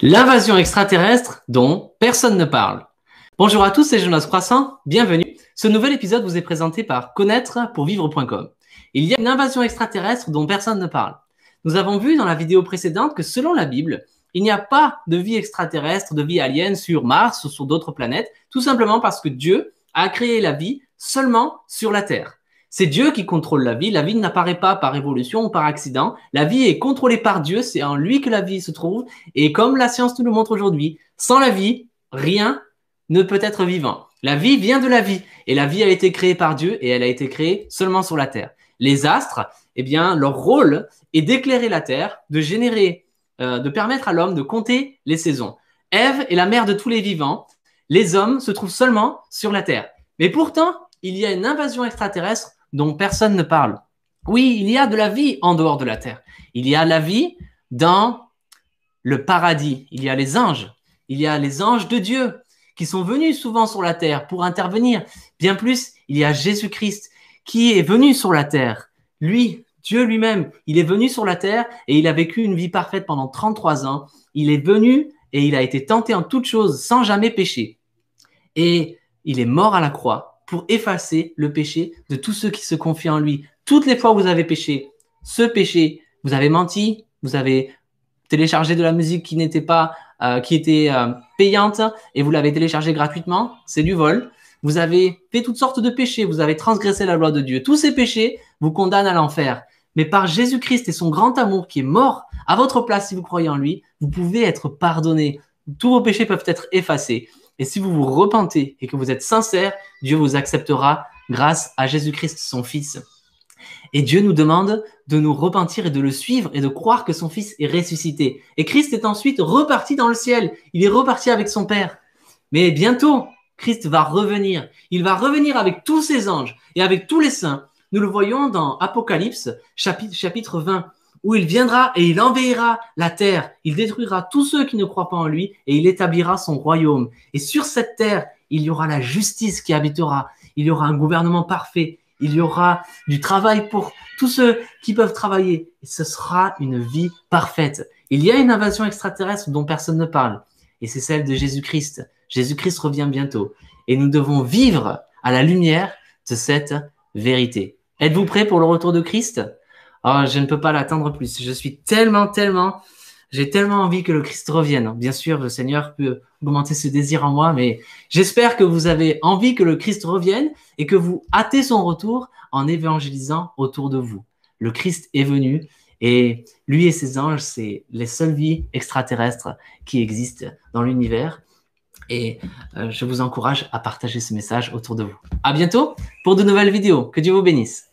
L'invasion extraterrestre dont personne ne parle. Bonjour à tous, c'est Jonas Croissant, bienvenue. Ce nouvel épisode vous est présenté par connaître pour vivre.com. Il y a une invasion extraterrestre dont personne ne parle. Nous avons vu dans la vidéo précédente que selon la Bible, il n'y a pas de vie extraterrestre, de vie alien sur Mars ou sur d'autres planètes, tout simplement parce que Dieu a créé la vie seulement sur la Terre. C'est Dieu qui contrôle la vie. La vie n'apparaît pas par évolution ou par accident. La vie est contrôlée par Dieu. C'est en lui que la vie se trouve. Et comme la science nous le montre aujourd'hui, sans la vie, rien ne peut être vivant. La vie vient de la vie. Et la vie a été créée par Dieu et elle a été créée seulement sur la terre. Les astres, eh bien, leur rôle est d'éclairer la terre, de générer, euh, de permettre à l'homme de compter les saisons. Ève est la mère de tous les vivants. Les hommes se trouvent seulement sur la terre. Mais pourtant, il y a une invasion extraterrestre dont personne ne parle. Oui, il y a de la vie en dehors de la terre. Il y a la vie dans le paradis. Il y a les anges. Il y a les anges de Dieu qui sont venus souvent sur la terre pour intervenir. Bien plus, il y a Jésus-Christ qui est venu sur la terre. Lui, Dieu lui-même, il est venu sur la terre et il a vécu une vie parfaite pendant 33 ans. Il est venu et il a été tenté en toutes choses sans jamais pécher. Et il est mort à la croix pour effacer le péché de tous ceux qui se confient en lui. Toutes les fois où vous avez péché, ce péché, vous avez menti, vous avez téléchargé de la musique qui n'était pas, euh, qui était euh, payante et vous l'avez téléchargé gratuitement, c'est du vol. Vous avez fait toutes sortes de péchés, vous avez transgressé la loi de Dieu. Tous ces péchés vous condamnent à l'enfer. Mais par Jésus-Christ et son grand amour qui est mort à votre place si vous croyez en lui, vous pouvez être pardonné. Tous vos péchés peuvent être effacés. Et si vous vous repentez et que vous êtes sincère, Dieu vous acceptera grâce à Jésus-Christ, son Fils. Et Dieu nous demande de nous repentir et de le suivre et de croire que son Fils est ressuscité. Et Christ est ensuite reparti dans le ciel. Il est reparti avec son Père. Mais bientôt, Christ va revenir. Il va revenir avec tous ses anges et avec tous les saints. Nous le voyons dans Apocalypse, chapitre, chapitre 20 où il viendra et il envahira la terre, il détruira tous ceux qui ne croient pas en lui, et il établira son royaume. Et sur cette terre, il y aura la justice qui habitera, il y aura un gouvernement parfait, il y aura du travail pour tous ceux qui peuvent travailler, et ce sera une vie parfaite. Il y a une invasion extraterrestre dont personne ne parle, et c'est celle de Jésus-Christ. Jésus-Christ revient bientôt, et nous devons vivre à la lumière de cette vérité. Êtes-vous prêt pour le retour de Christ Oh, je ne peux pas l'attendre plus. Je suis tellement, tellement, j'ai tellement envie que le Christ revienne. Bien sûr, le Seigneur peut augmenter ce désir en moi, mais j'espère que vous avez envie que le Christ revienne et que vous hâtez son retour en évangélisant autour de vous. Le Christ est venu et lui et ses anges, c'est les seules vies extraterrestres qui existent dans l'univers. Et euh, je vous encourage à partager ce message autour de vous. À bientôt pour de nouvelles vidéos. Que Dieu vous bénisse.